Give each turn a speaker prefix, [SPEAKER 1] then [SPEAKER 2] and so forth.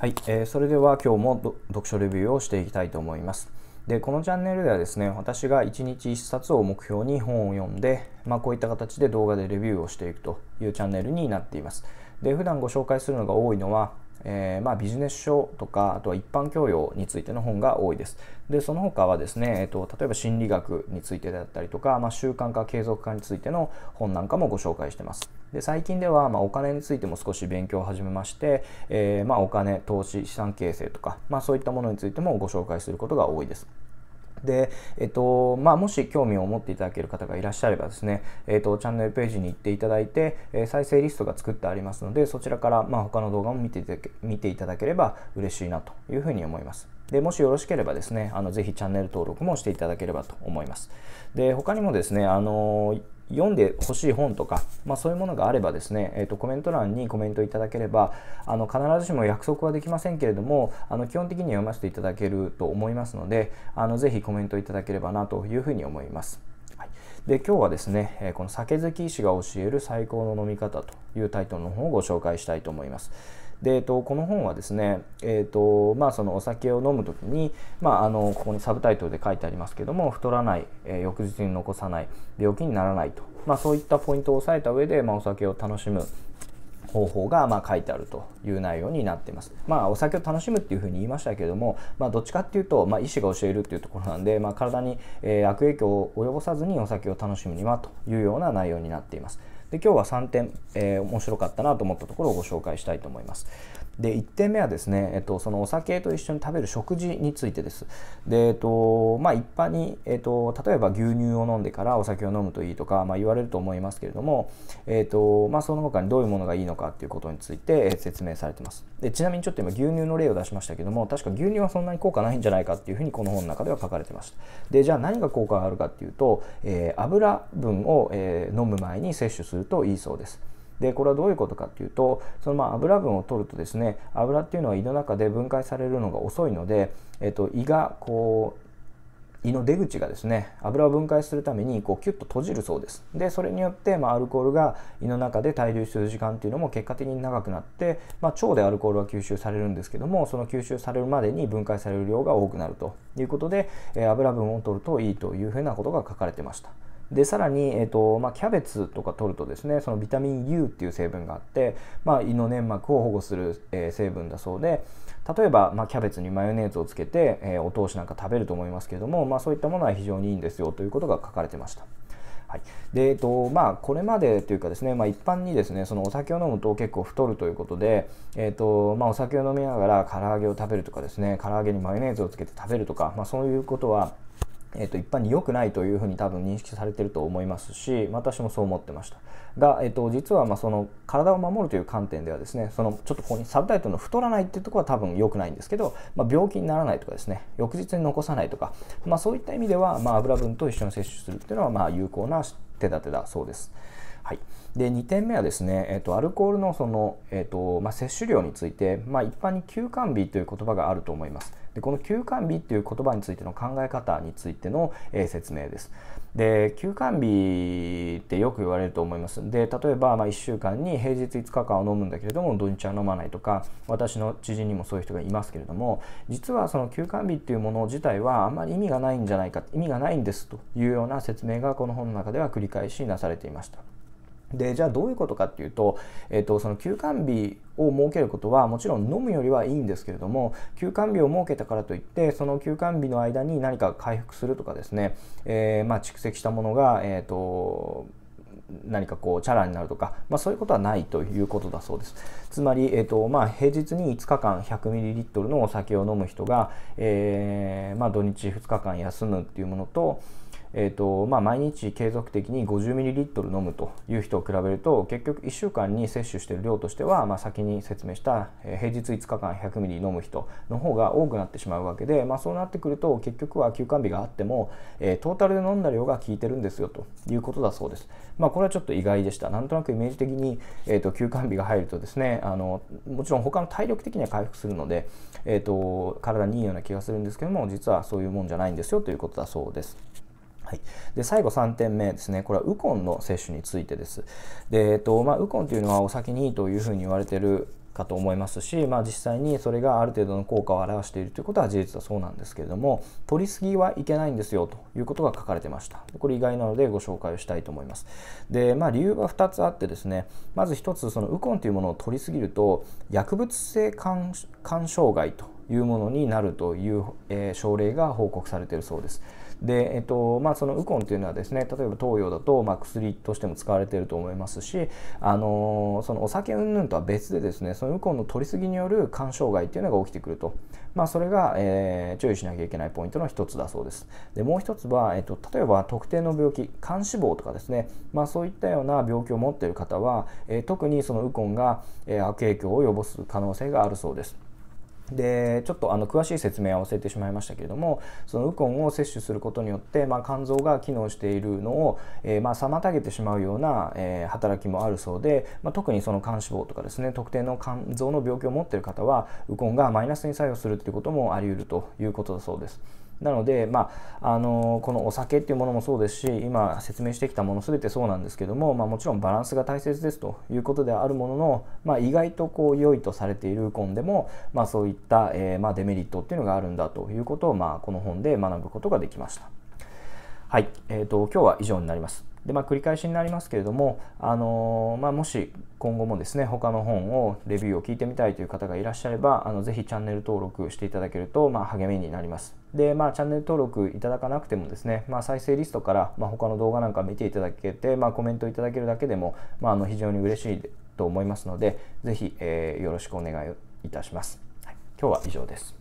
[SPEAKER 1] はい、えー、それでは今日も読書レビューをしていきたいと思います。でこのチャンネルではですね私が1日1冊を目標に本を読んで、まあ、こういった形で動画でレビューをしていくというチャンネルになっていますで普段ご紹介するのが多いのはえー、まあ、ビジネス書とかあとは一般教養についての本が多いです。でその他はですね、えっと、例えば心理学についてだったりとか、まあ、習慣化継続化についての本なんかもご紹介してます。で最近では、まあ、お金についても少し勉強を始めまして、えー、まお金投資資産形成とか、まあ、そういったものについてもご紹介することが多いです。で、えっと、まあ、もし興味を持っていただける方がいらっしゃればですね、えっと、チャンネルページに行っていただいて、え再生リストが作ってありますので、そちらから、まあ、他の動画も見ていただけ見ていただければ嬉しいなというふうに思います。で、もしよろしければですね、あの、ぜひチャンネル登録もしていただければと思います。で、他にもですね、あのー読んでほしい本とか、まあ、そういうものがあればですね、えーと、コメント欄にコメントいただければあの必ずしも約束はできませんけれどもあの基本的には読ませていただけると思いますのであのぜひコメントいただければなというふうに思います。はい、で今日はですね、えこの酒好き医師が教える最高の飲み方というタイトルの本をご紹介したいと思います。で、えっと、この本はですね、えっとまあ、そのお酒を飲む時に、まあ、あのここにサブタイトルで書いてありますけども太らない、え翌日に残さない病気にならないと、まあ、そういったポイントを押さえた上で、まあ、お酒を楽しむ方法がま書いてあるという内容になっています。まあ、お酒を楽しむっていうふうに言いましたけれども、まあ、どっちかっていうと、まあ、医師が教えるっていうところなんで、まあ、体に、え悪影響を及ぼさずにお酒を楽しむにはというような内容になっています。で今日は3点、えー、面白かったなと思ったところをご紹介したいと思います。で1点目はですね、えっと、そのお酒と一緒に食べる食事についてです。でえっとまあ、一般に、えっと、例えば牛乳を飲んでからお酒を飲むといいとか、まあ、言われると思いますけれども、えっとまあ、その他にどういうものがいいのかっていうことについて説明されてます。でちなみにちょっと今牛乳の例を出しましたけども確か牛乳はそんなに効果ないんじゃないかっていうふうにこの本の中では書かれてました。でじゃあ何が効果があるかっていうと、えー、油分を、えー、飲む前に摂取するといいそうです。でこれはどういうことかっていうとそのまあ油分を取るとですね油っていうのは胃の中で分解されるのが遅いので、えっと、胃がこう胃の出口がですね油を分解するためにこうキュッと閉じるそうですでそれによって、まあ、アルコールが胃の中で滞留する時間っていうのも結果的に長くなって、まあ、腸でアルコールは吸収されるんですけどもその吸収されるまでに分解される量が多くなるということで、えー、油分を取るといいというふうなことが書かれてました。でさらに、えーとまあ、キャベツとか取るとですねそのビタミン U っていう成分があって、まあ、胃の粘膜を保護する、えー、成分だそうで例えば、まあ、キャベツにマヨネーズをつけて、えー、お通しなんか食べると思いますけれども、まあ、そういったものは非常にいいんですよということが書かれてました。はいでえっ、とまあ、これまでというかですね、まあ、一般にですねそのお酒を飲むと結構太るということで、えっ、とまあ、お酒を飲みながら唐揚げを食べるとかですね唐揚げにマヨネーズをつけて食べるとか、まあ、そういうことはえっと、一般に良くないというふうに多分認識されてると思いますし私もそう思ってましたが、えっと、実はまその体を守るという観点ではですねそのちょっとここにサブタイトルの太らないっていうところは多分良くないんですけど、まあ、病気にならないとかですね翌日に残さないとか、まあ、そういった意味では、まあ、油分と一緒に摂取するっていうのはまあ有効な手立てだそうです。はい、で2点目はですね、えーと、とアルコールのその、えーとまあ、摂取量について、まあ、一般に休肝日という言葉があると思います。でこの休館日っていう言葉についての考え方についての、え説明です。で休館日ってよく言われると思いますで例えばま1週間に平日5日間を飲むんだけれども土日は飲まないとか私の知人にもそういう人がいますけれども実はその休館日っていうもの自体はあんまり意味がないんじゃないか意味がないんですというような説明がこの本の中では繰り返しなされていました。でじゃあどういうことかっていうと,、えーと、その休館日を設けることはもちろん飲むよりはいいんですけれども休館日を設けたからといってその休館日の間に何か回復するとかですね、えー、まあ、蓄積したものが、えーと何かこうチャラになるとか、まあ、そういうことはないということだそうですつまり、えーとまあ、平日に5日間 100ml のお酒を飲む人が、えー、まあ、土日2日間休むっていうものとえーとまあ、毎日継続的に 50ml 飲むという人を比べると結局1週間に摂取している量としては、まあ、先に説明した、えー、平日5日間 100ml 飲む人の方が多くなってしまうわけで、まあ、そうなってくると結局は休館日があっても、えー、トータルで飲んだ量が効いてるんですよということだそうです。まあ、これはちょっと意外でした。なんとなくイメージ的に、えーと、休館日が入るとですねあのもちろん他の体力的には回復するので、えーと体にいいような気がするんですけども実はそういうもんじゃないんですよということだそうです。はい、で最後3点目ですね、これはウコンの摂取についてです。でえっとまあ、ウコンというのはお酒にいいというふうに言われてるかと思いますし、まあ、実際にそれがある程度の効果を表しているということは事実だそうなんですけれども取りすぎはいけないんですよということが書かれてましたこれ意外なのでご紹介をしたいと思いますで、まあ、理由は2つあってですねまず1つそのウコンというものを取りすぎると薬物性肝障害というものになるという、え症例が報告されているそうです。で、えっとまあ、そのウコンというのはですね例えば東洋だと、まあ、薬としても使われていると思いますし、あのそのお酒云々とは別でですねそのウコンの取りすぎによる肝障害というのが起きてくると、まあ、それが、えー、注意しなきゃいけないポイントの一つだそうですでもう一つは、えっと、例えば特定の病気肝脂肪とかですね、まあ、そういったような病気を持っている方は、えー、特にそのウコンが、え悪影響を及ぼす可能性があるそうです。でちょっとあの詳しい説明は忘れてしまいましたけれどもそのウコンを摂取することによって、まあ、肝臓が機能しているのを、えー、まあ、妨げてしまうような、えー、働きもあるそうで、まあ、特にその肝脂肪とかですね特定の肝臓の病気を持っている方はウコンがマイナスに作用するっていうこともあり得るということだそうです。なので、まあ、あのこのお酒っていうものもそうですし今説明してきたもの全てそうなんですけども、まあ、もちろんバランスが大切ですということであるものの、まあ、意外とこう良いとされているウコンでも、まあ、そういった、えー、まあ、デメリットっていうのがあるんだということを、まあ、この本で学ぶことができました。はい、えーと今日は以上になります。で、まあ、繰り返しになりますけれども、あのまあ、もし今後もですね他の本をレビューを聞いてみたいという方がいらっしゃればあのぜひチャンネル登録していただけると、まあ、励みになりますで、まあ、チャンネル登録いただかなくてもですね、まあ、再生リストから、まあ、他の動画なんか見ていただけて、まあ、コメントいただけるだけでも、まあ、あの非常に嬉しいと思いますのでぜひ、えー、よろしくお願いいたします、はい、今日は以上です